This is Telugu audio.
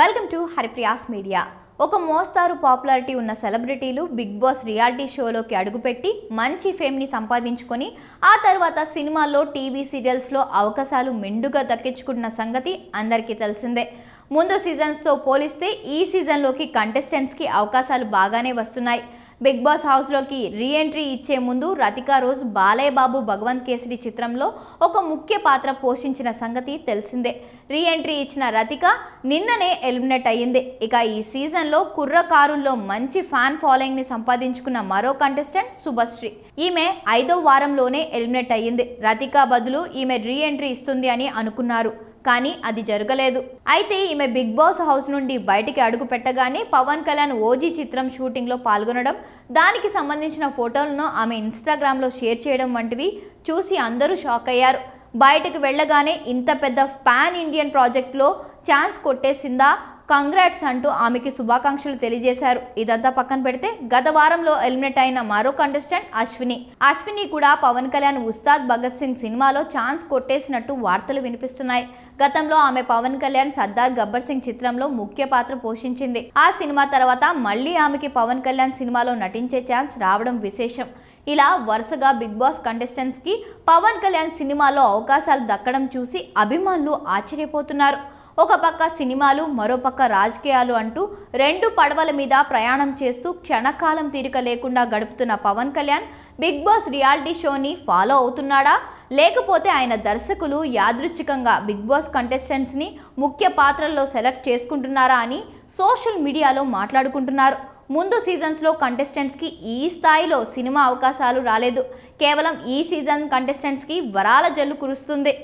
వెల్కమ్ టు హరిప్రియాస్ మీడియా ఒక మోస్తారు పాపులారిటీ ఉన్న సెలబ్రిటీలు బిగ్ బాస్ రియాలిటీ షోలోకి అడుగుపెట్టి మంచి ఫేమ్ని సంపాదించుకొని ఆ తర్వాత సినిమాల్లో టీవీ సీరియల్స్లో అవకాశాలు మెండుగా దక్కించుకుంటున్న సంగతి అందరికీ తెలిసిందే ముందు సీజన్స్తో పోలిస్తే ఈ సీజన్లోకి కంటెస్టెంట్స్కి అవకాశాలు బాగానే వస్తున్నాయి బిగ్ బాస్ హౌస్లోకి రీ ఎంట్రీ ఇచ్చే ముందు రతికా రోజ్ బాలయ్య బాబు భగవంత్ కేసరి చిత్రంలో ఒక ముఖ్య పాత్ర పోషించిన సంగతి తెలిసిందే రీ ఎంట్రీ ఇచ్చిన రతిక నిన్ననే ఎలిమినేట్ అయ్యింది ఇక ఈ సీజన్లో కుర్రకారుల్లో మంచి ఫ్యాన్ ఫాలోయింగ్ని సంపాదించుకున్న మరో కంటెస్టెంట్ శుభశ్రీ ఈమె ఐదో వారంలోనే ఎలిమినేట్ అయ్యింది రతిక బదులు ఈమె రీ ఎంట్రీ ఇస్తుంది అని అనుకున్నారు కానీ అది జరగలేదు అయితే ఈమె బిగ్ బాస్ హౌస్ నుండి బయటికి అడుగు పెట్టగానే పవన్ కళ్యాణ్ ఓజీ చిత్రం షూటింగ్లో పాల్గొనడం దానికి సంబంధించిన ఫోటోలను ఆమె ఇన్స్టాగ్రామ్లో షేర్ చేయడం వంటివి చూసి అందరూ షాక్ అయ్యారు బయటకు వెళ్ళగానే ఇంత పెద్ద ఫ్యాన్ ఇండియన్ ప్రాజెక్ట్లో ఛాన్స్ కొట్టేసిందా కంగ్రాట్స్ అంటూ ఆమెకి శుభాకాంక్షలు తెలియజేశారు ఇదంతా పక్కన పెడితే గత వారంలో ఎలిమినేట్ అయిన మరో కంటెస్టెంట్ అశ్విని అశ్విని కూడా పవన్ కళ్యాణ్ ఉస్తాద్ భగత్ సింగ్ సినిమాలో ఛాన్స్ కొట్టేసినట్టు వార్తలు వినిపిస్తున్నాయి గతంలో ఆమె పవన్ కళ్యాణ్ సర్దార్ గబ్బర్ సింగ్ చిత్రంలో ముఖ్య పాత్ర పోషించింది ఆ సినిమా తర్వాత మళ్లీ ఆమెకి పవన్ కళ్యాణ్ సినిమాలో నటించే ఛాన్స్ రావడం విశేషం ఇలా వరుసగా బిగ్ బాస్ కంటెస్టెంట్స్కి పవన్ కళ్యాణ్ సినిమాలో అవకాశాలు దక్కడం చూసి అభిమానులు ఆశ్చర్యపోతున్నారు ఒక పక్క సినిమాలు మరోపక్క రాజకీయాలు అంటూ రెండు పడవల మీద ప్రయాణం చేస్తూ క్షణకాలం తీరిక లేకుండా గడుపుతున్న Pawan Kalyan Big Boss reality షోని ఫాలో అవుతున్నాడా లేకపోతే ఆయన దర్శకులు యాదృచ్ఛికంగా బిగ్ బాస్ కంటెస్టెంట్స్ని ముఖ్య పాత్రల్లో సెలెక్ట్ చేసుకుంటున్నారా అని సోషల్ మీడియాలో మాట్లాడుకుంటున్నారు ముందు సీజన్స్లో కంటెస్టెంట్స్కి ఈ స్థాయిలో సినిమా అవకాశాలు రాలేదు కేవలం ఈ సీజన్ కంటెస్టెంట్స్కి వరాల జల్లు కురుస్తుంది